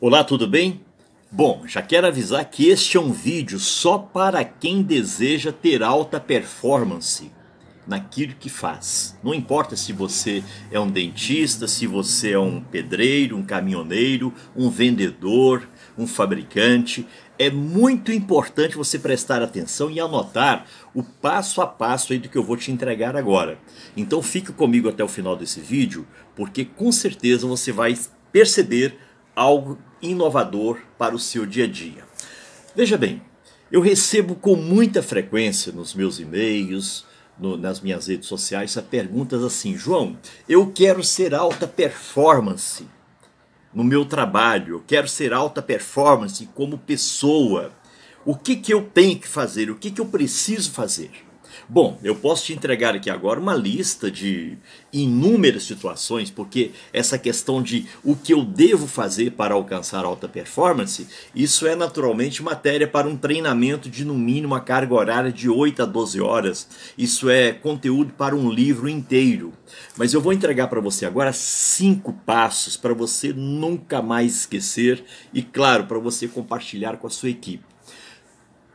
Olá, tudo bem? Bom, já quero avisar que este é um vídeo só para quem deseja ter alta performance naquilo que faz. Não importa se você é um dentista, se você é um pedreiro, um caminhoneiro, um vendedor, um fabricante, é muito importante você prestar atenção e anotar o passo a passo aí do que eu vou te entregar agora. Então fique comigo até o final desse vídeo, porque com certeza você vai perceber algo inovador para o seu dia a dia. Veja bem, eu recebo com muita frequência nos meus e-mails, no, nas minhas redes sociais, perguntas assim: João, eu quero ser alta performance no meu trabalho, eu quero ser alta performance como pessoa. O que, que eu tenho que fazer? O que, que eu preciso fazer? Bom, eu posso te entregar aqui agora uma lista de inúmeras situações, porque essa questão de o que eu devo fazer para alcançar alta performance, isso é naturalmente matéria para um treinamento de no mínimo a carga horária de 8 a 12 horas. Isso é conteúdo para um livro inteiro. Mas eu vou entregar para você agora cinco passos para você nunca mais esquecer e, claro, para você compartilhar com a sua equipe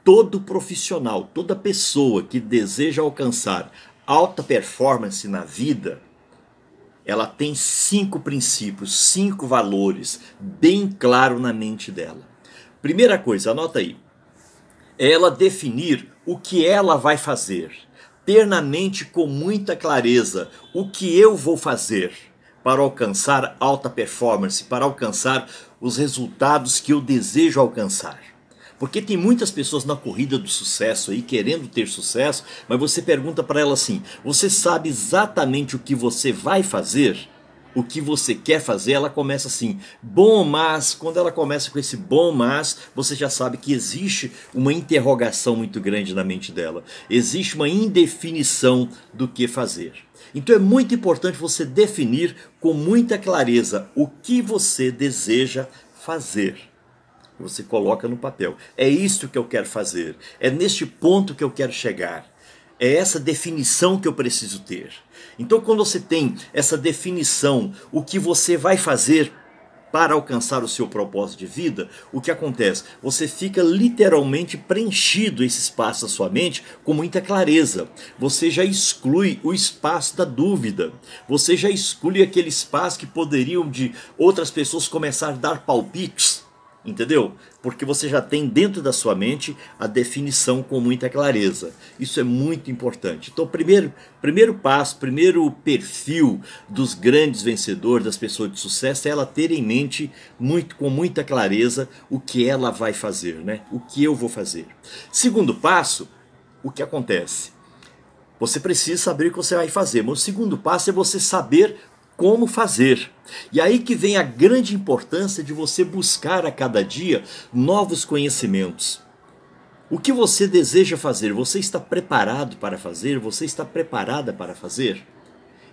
todo profissional, toda pessoa que deseja alcançar alta performance na vida, ela tem cinco princípios, cinco valores bem claro na mente dela. Primeira coisa, anota aí. É ela definir o que ela vai fazer. Ter na mente com muita clareza o que eu vou fazer para alcançar alta performance, para alcançar os resultados que eu desejo alcançar. Porque tem muitas pessoas na corrida do sucesso aí querendo ter sucesso, mas você pergunta para ela assim: "Você sabe exatamente o que você vai fazer?" o que você quer fazer, ela começa assim, bom, mas. Quando ela começa com esse bom, mas, você já sabe que existe uma interrogação muito grande na mente dela. Existe uma indefinição do que fazer. Então é muito importante você definir com muita clareza o que você deseja fazer. Você coloca no papel. É isso que eu quero fazer. É neste ponto que eu quero chegar. É essa definição que eu preciso ter. Então, quando você tem essa definição, o que você vai fazer para alcançar o seu propósito de vida, o que acontece? Você fica literalmente preenchido esse espaço da sua mente com muita clareza. Você já exclui o espaço da dúvida. Você já exclui aquele espaço que poderiam de outras pessoas começar a dar palpites entendeu? Porque você já tem dentro da sua mente a definição com muita clareza. Isso é muito importante. Então, primeiro, primeiro passo, primeiro perfil dos grandes vencedores, das pessoas de sucesso, é ela ter em mente muito com muita clareza o que ela vai fazer, né? O que eu vou fazer. Segundo passo, o que acontece? Você precisa saber o que você vai fazer, mas o segundo passo é você saber como fazer. E aí que vem a grande importância de você buscar a cada dia novos conhecimentos. O que você deseja fazer? Você está preparado para fazer? Você está preparada para fazer?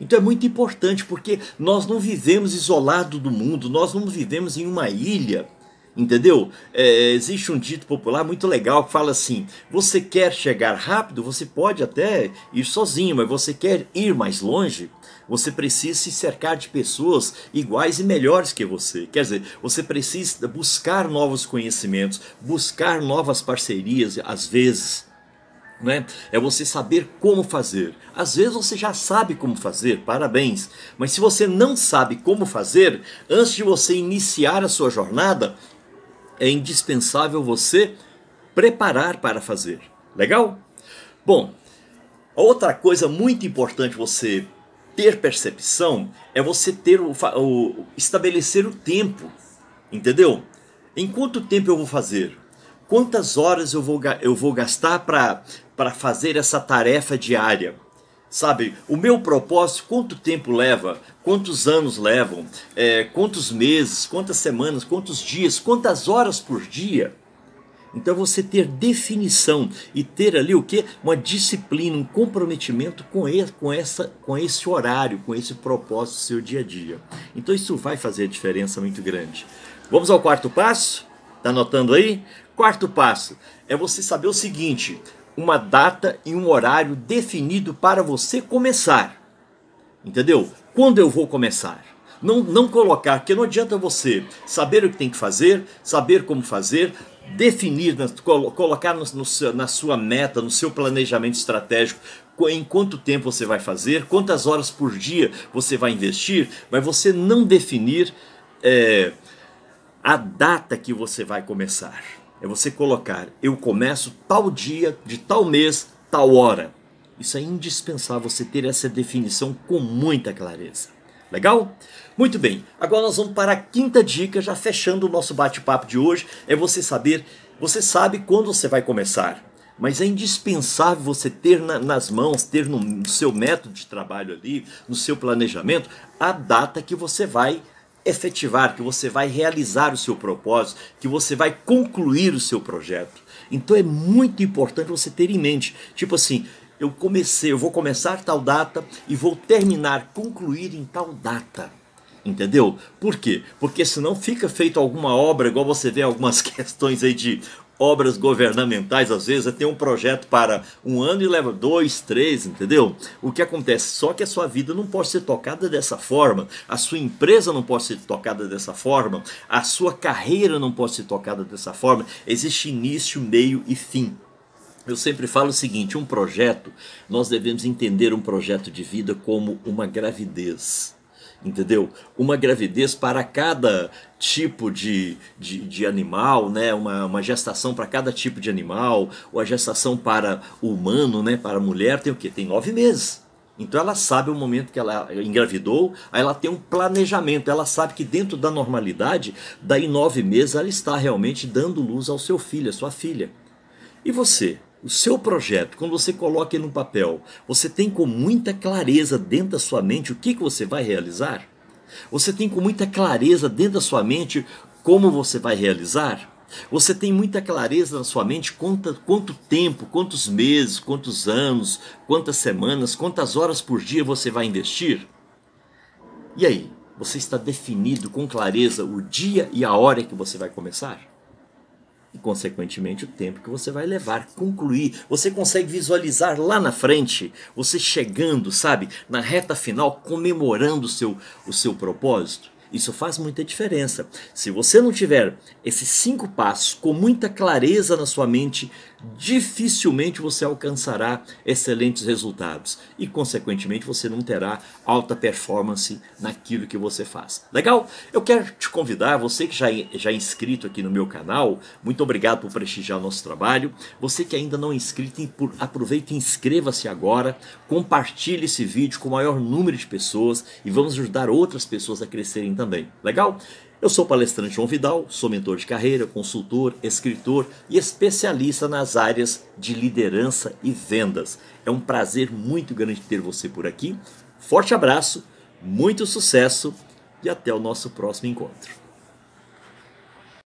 Então é muito importante porque nós não vivemos isolado do mundo, nós não vivemos em uma ilha. Entendeu? É, existe um dito popular muito legal que fala assim: você quer chegar rápido, você pode até ir sozinho, mas você quer ir mais longe, você precisa se cercar de pessoas iguais e melhores que você. Quer dizer, você precisa buscar novos conhecimentos, buscar novas parcerias, às vezes. Né? É você saber como fazer. Às vezes você já sabe como fazer, parabéns. Mas se você não sabe como fazer, antes de você iniciar a sua jornada, é indispensável você preparar para fazer. Legal? Bom, outra coisa muito importante você ter percepção é você ter o, o, estabelecer o tempo, entendeu? Em quanto tempo eu vou fazer? Quantas horas eu vou, eu vou gastar para fazer essa tarefa diária? Sabe, o meu propósito, quanto tempo leva, quantos anos levam, é, quantos meses, quantas semanas, quantos dias, quantas horas por dia. Então você ter definição e ter ali o que? Uma disciplina, um comprometimento com, ele com, essa, com esse horário, com esse propósito do seu dia a dia. Então isso vai fazer diferença muito grande. Vamos ao quarto passo? Tá anotando aí? Quarto passo é você saber o seguinte: uma data e um horário definido para você começar. Entendeu? Quando eu vou começar? Não, não colocar, porque não adianta você saber o que tem que fazer, saber como fazer, definir, colocar no, no, na sua meta, no seu planejamento estratégico, em quanto tempo você vai fazer, quantas horas por dia você vai investir, mas você não definir é, a data que você vai começar é você colocar eu começo tal dia, de tal mês, tal hora. Isso é indispensável você ter essa definição com muita clareza. Legal? Muito bem, agora nós vamos para a quinta dica, já fechando o nosso bate-papo de hoje, é você saber, você sabe quando você vai começar, mas é indispensável você ter na, nas mãos, ter no, no seu método de trabalho ali, no seu planejamento, a data que você vai começar efetivar, que você vai realizar o seu propósito, que você vai concluir o seu projeto. Então é muito importante você ter em mente, tipo assim, eu comecei, eu vou começar tal data e vou terminar, concluir em tal data. Entendeu? Por quê? Porque senão fica feito alguma obra, igual você vê algumas questões aí de obras governamentais, às vezes, é ter um projeto para um ano e leva dois, três, entendeu? O que acontece? Só que a sua vida não pode ser tocada dessa forma, a sua empresa não pode ser tocada dessa forma, a sua carreira não pode ser tocada dessa forma. Existe início, meio e fim. Eu sempre falo o seguinte: um projeto, nós devemos entender um projeto de vida como uma gravidez entendeu? Uma gravidez para cada tipo de, de, de animal, né? Uma, uma gestação para cada tipo de animal, ou a gestação para o humano, né? Para a mulher tem o que? Tem nove meses. Então ela sabe o momento que ela engravidou, aí ela tem um planejamento, ela sabe que dentro da normalidade, daí nove meses ela está realmente dando luz ao seu filho, à sua filha. E você? o seu projeto, quando você coloca ele no papel, você tem com muita clareza dentro da sua mente o que, que você vai realizar? Você tem com muita clareza dentro da sua mente como você vai realizar? Você tem muita clareza na sua mente quanto, quanto tempo, quantos meses, quantos anos, quantas semanas, quantas horas por dia você vai investir? E aí, você está definido com clareza o dia e a hora que você vai começar? e, consequentemente, o tempo que você vai levar concluir. Você consegue visualizar lá na frente, você chegando, sabe, na reta final, comemorando o seu, o seu propósito. Isso faz muita diferença. Se você não tiver esses cinco passos com muita clareza na sua mente, dificilmente você alcançará excelentes resultados e, consequentemente, você não terá alta performance naquilo que você faz. Legal? Eu quero te convidar, você que já é, já é inscrito aqui no meu canal, muito obrigado por prestigiar o nosso trabalho. Você que ainda não é inscrito, aproveita e inscreva-se agora, compartilhe esse vídeo com o maior número de pessoas e vamos ajudar outras pessoas a crescerem também. Legal? Eu sou o palestrante João Vidal, sou mentor de carreira, consultor, escritor e especialista nas áreas de liderança e vendas. É um prazer muito grande ter você por aqui. Forte abraço, muito sucesso e até o nosso próximo encontro.